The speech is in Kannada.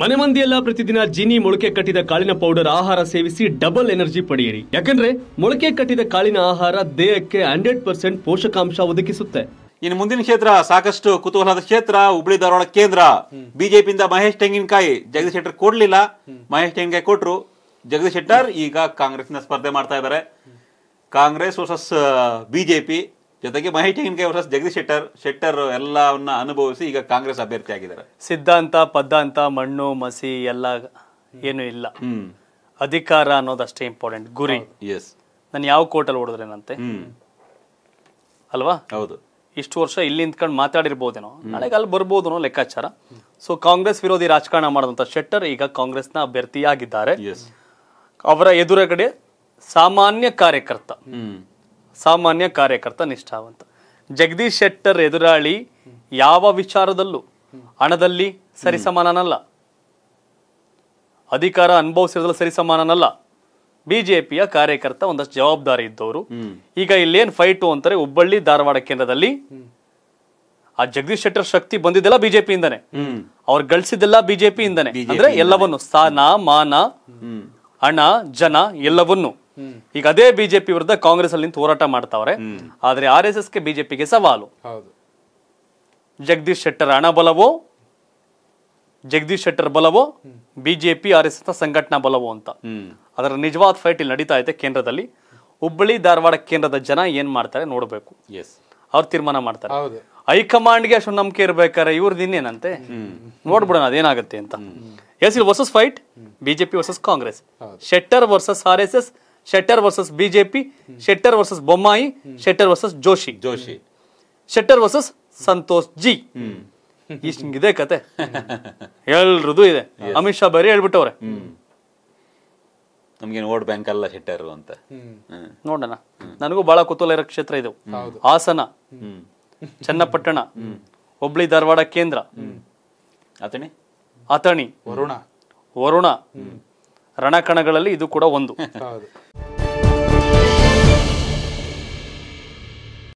ಮನೆ ಮಂದಿಯೆಲ್ಲ ಪ್ರತಿದಿನ ಜೀನಿ ಮೊಳಕೆ ಕಟ್ಟಿದ ಕಾಳಿನ ಪೌಡರ್ ಆಹಾರ ಸೇವಿಸಿ ಡಬಲ್ ಎನರ್ಜಿ ಪಡೆಯಿರಿ ಯಾಕಂದ್ರೆ ಮೊಳಕೆ ಕಟ್ಟಿದ ಕಾಳಿನ ಆಹಾರ ದೇಹಕ್ಕೆ ಹಂಡ್ರೆಡ್ ಪರ್ಸೆಂಟ್ ಪೋಷಕಾಂಶ ಒದಗಿಸುತ್ತೆ ಇನ್ನು ಮುಂದಿನ ಕ್ಷೇತ್ರ ಸಾಕಷ್ಟು ಕುತೂಹಲದ ಕ್ಷೇತ್ರ ಹುಬ್ಳಿ ಧಾರವಾಡ ಕೇಂದ್ರ ಬಿಜೆಪಿಯಿಂದ ಮಹೇಶ್ ತೆಂಗಿನಕಾಯಿ ಜಗದೀಶ್ ಶೆಟ್ಟರ್ ಕೊಡ್ಲಿಲ್ಲ ಮಹೇಶ್ ತೆಂಗಿನಕಾಯಿ ಕೊಟ್ರು ಜಗದೀಶ್ ಶೆಟ್ಟರ್ ಈಗ ಕಾಂಗ್ರೆಸ್ನ ಸ್ಪರ್ಧೆ ಮಾಡ್ತಾ ಇದ್ದಾರೆ ಕಾಂಗ್ರೆಸ್ ವರ್ಸಸ್ ಬಿಜೆಪಿ ಜೊತೆಗೆ ಮಹಿ ತೆಂಗಿನಕಾಯಿ ವರ್ಸಸ್ ಜಗದೀಶ್ ಶೆಟ್ಟರ್ ಶೆಟ್ಟರ್ ಎಲ್ಲವನ್ನ ಅನುಭವಿಸಿ ಈಗ ಕಾಂಗ್ರೆಸ್ ಅಭ್ಯರ್ಥಿ ಆಗಿದ್ದಾರೆ ಸಿದ್ಧಾಂತ ಪದ್ಧಾಂತ ಮಣ್ಣು ಮಸಿ ಎಲ್ಲ ಏನು ಇಲ್ಲ ಅಧಿಕಾರ ಅನ್ನೋದಷ್ಟೇ ಇಂಪಾರ್ಟೆಂಟ್ ಗುರಿ ಎಸ್ ನಾನು ಯಾವ ಕೋರ್ಟಲ್ಲಿ ಓಡಿದ್ರೇನಂತೆ ಅಲ್ವಾ ಹೌದು ಇಷ್ಟು ವರ್ಷ ಇಲ್ಲಿ ನಿಂತ್ಕೊಂಡು ಮಾತಾಡಿರ್ಬೋದೇನೋ ನಾಳೆಗೆ ಅಲ್ಲಿ ಬರ್ಬೋದೇನೋ ಲೆಕ್ಕಾಚಾರ ಸೊ ಕಾಂಗ್ರೆಸ್ ವಿರೋಧಿ ರಾಜಕಾರಣ ಮಾಡಿದಂಥ ಶೆಟ್ಟರ್ ಈಗ ಕಾಂಗ್ರೆಸ್ನ ಅಭ್ಯರ್ಥಿಯಾಗಿದ್ದಾರೆ ಅವರ ಎದುರುಗಡೆ ಸಾಮಾನ್ಯ ಕಾರ್ಯಕರ್ತ ಸಾಮಾನ್ಯ ಕಾರ್ಯಕರ್ತ ನಿಷ್ಠಾವಂತ ಜಗದೀಶ್ ಶೆಟ್ಟರ್ ಎದುರಾಳಿ ಯಾವ ವಿಚಾರದಲ್ಲೂ ಹಣದಲ್ಲಿ ಸರಿಸಮಾನನಲ್ಲ ಅಧಿಕಾರ ಅನುಭವಿಸಿರೋದ್ರಲ್ಲಿ ಸರಿಸಮಾನನಲ್ಲ ಬಿಜೆಪಿಯ ಕಾರ್ಯಕರ್ತ ಒಂದಷ್ಟು ಜವಾಬ್ದಾರಿ ಇದ್ದವರು ಈಗ ಇಲ್ಲೇನು ಫೈಟು ಅಂತಾರೆ ಹುಬ್ಬಳ್ಳಿ ಧಾರವಾಡ ಕೇಂದ್ರದಲ್ಲಿ ಆ ಜಗದೀಶ್ ಶೆಟ್ಟರ್ ಶಕ್ತಿ ಬಂದಿದ್ದೆಲ್ಲ ಬಿಜೆಪಿಯಿಂದನೇ ಅವ್ರು ಗಳಿಸಿದ್ದೆಲ್ಲ ಬಿಜೆಪಿಯಿಂದನೇ ಅಂದ್ರೆ ಎಲ್ಲವನ್ನು ಸ್ಥಾನ ಮಾನ ಹಣ ಜನ ಎಲ್ಲವನ್ನು ಈಗ ಅದೇ ಬಿಜೆಪಿ ವಿರುದ್ಧ ಕಾಂಗ್ರೆಸ್ ಅಲ್ಲಿ ಹೋರಾಟ ಮಾಡ್ತಾವ್ರೆ ಆದ್ರೆ ಆರ್ ಎಸ್ ಬಿಜೆಪಿ ಬಿಜೆಪಿಗೆ ಸವಾಲು ಜಗದೀಶ್ ಶೆಟ್ಟರ್ ಹಣ ಬಲವೋ ಜಗದೀಶ್ ಶೆಟ್ಟರ್ ಬಲವೋ ಬಿಜೆಪಿ ಆರ್ ಎಸ್ ಎಸ್ ಸಂಘಟನಾ ಬಲವೋ ಅಂತ ಅದರ ನಿಜವಾದ ಫೈಟ್ ಇಲ್ಲಿ ನಡೀತಾ ಇದೆ ಕೇಂದ್ರದಲ್ಲಿ ಹುಬ್ಬಳ್ಳಿ ಧಾರವಾಡ ಕೇಂದ್ರದ ಜನ ಏನ್ ಮಾಡ್ತಾರೆ ನೋಡಬೇಕು ಅವ್ರ ತೀರ್ಮಾನ ಮಾಡ್ತಾರೆ ಹೈಕಮಾಂಡ್ಗೆ ಅಷ್ಟೊಂದು ನಂಬಿಕೆ ಇರ್ಬೇಕಾರೆ ಇವ್ರದ್ದು ಇನ್ನೇನಂತೆ ನೋಡ್ಬಿಡೋಣ ಅದೇನಾಗುತ್ತೆ ಅಂತ ಎಸ್ ಇಲ್ಲಿ versus fight BJP versus Congress Shettar versus R S S Shettar versus BJP Shettar versus Bommai Shettar versus Joshi Joshi Shettar versus Santosh ji ಇದೆ ಕತೆ ಎಲ್ರದು ಇದೆ ಅಮಿತ್ ಶಾ ಬೇರೆ ಹೇಳ್ಬಿಟ್ಟವ್ರೆ ನಮ್ಗೆ ವೋಟ್ ಬ್ಯಾಂಕ್ ಅಲ್ಲ ಶೆಟ್ಟರ್ ಅಂತ ನೋಡೋಣ ನನಗೂ ಬಹಳ ಕುತೂಹಲ ಇರೋ ಕ್ಷೇತ್ರ ಇದು ಹಾಸನ ಚನ್ನಪಟ್ಟಣ ಹುಬ್ಳಿ ಧಾರವಾಡ ಕೇಂದ್ರ ಅಥಣಿ ಅಥಣಿ ವರುಣ ವರುಣ ರಣಕಣಗಳಲ್ಲಿ ಇದು ಕೂಡ ಒಂದು